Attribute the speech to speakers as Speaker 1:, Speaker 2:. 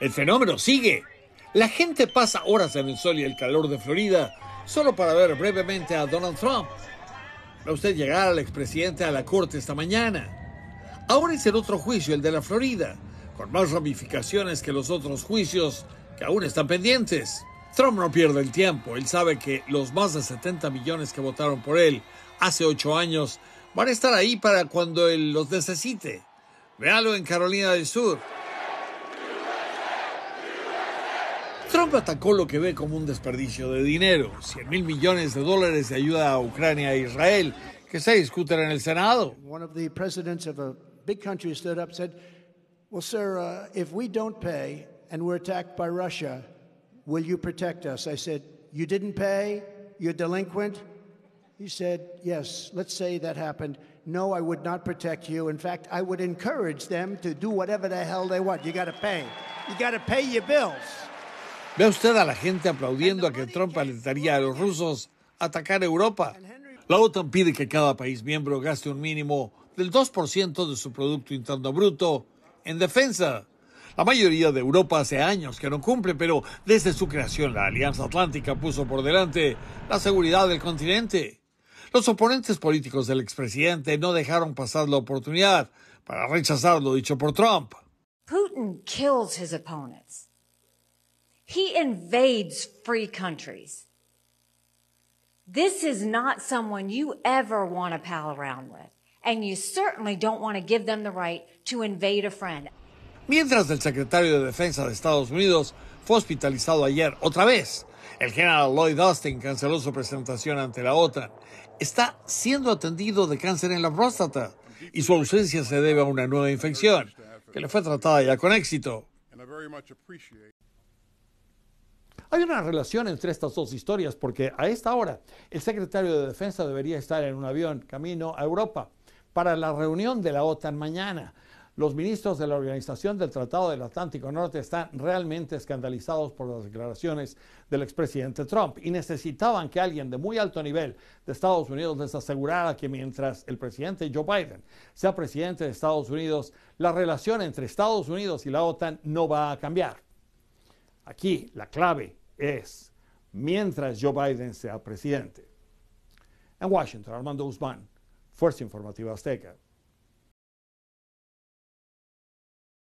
Speaker 1: El fenómeno sigue. La gente pasa horas en el sol y el calor de Florida solo para ver brevemente a Donald Trump. Va usted llegar al expresidente a la corte esta mañana. Ahora es el otro juicio, el de la Florida, con más ramificaciones que los otros juicios que aún están pendientes. Trump no pierde el tiempo. Él sabe que los más de 70 millones que votaron por él hace ocho años van a estar ahí para cuando él los necesite. Vealo en Carolina del Sur. Trump atacó lo que ve como un desperdicio de dinero, 100 mil millones de dólares de ayuda a Ucrania e Israel, que se discuten en el Senado.
Speaker 2: One of the presidents of a big country stood up and said, "Well, sir, uh, if we don't pay and we're attacked by Russia, will you protect us?" I said, "You didn't pay. You're delinquent." He said, "Yes. Let's say that happened." no, I would not protect you. In fact, I would encourage them to do whatever the hell they want. You got to pay. You got to pay your bills.
Speaker 1: Ve usted a la gente aplaudiendo a que Trump alentaría a los rusos a atacar Europa. La OTAN pide que cada país miembro gaste un mínimo del 2% de su Producto Interno Bruto en defensa. La mayoría de Europa hace años que no cumple, pero desde su creación la Alianza Atlántica puso por delante la seguridad del continente. Los oponentes políticos del expresidente no dejaron pasar la oportunidad para rechazar lo dicho por Trump.
Speaker 3: Putin kills his opponents. He countries. Mientras
Speaker 1: el secretario de Defensa de Estados Unidos fue hospitalizado ayer otra vez, el general Lloyd Austin canceló su presentación ante la OTAN. Está siendo atendido de cáncer en la próstata y su ausencia se debe a una nueva infección que le fue tratada ya con éxito. Hay una relación entre estas dos historias porque a esta hora el secretario de Defensa debería estar en un avión camino a Europa para la reunión de la OTAN mañana. Los ministros de la Organización del Tratado del Atlántico Norte están realmente escandalizados por las declaraciones del expresidente Trump y necesitaban que alguien de muy alto nivel de Estados Unidos les asegurara que mientras el presidente Joe Biden sea presidente de Estados Unidos, la relación entre Estados Unidos y la OTAN no va a cambiar. Aquí la clave es mientras Joe Biden sea presidente. En Washington, Armando Guzmán, Fuerza Informativa Azteca.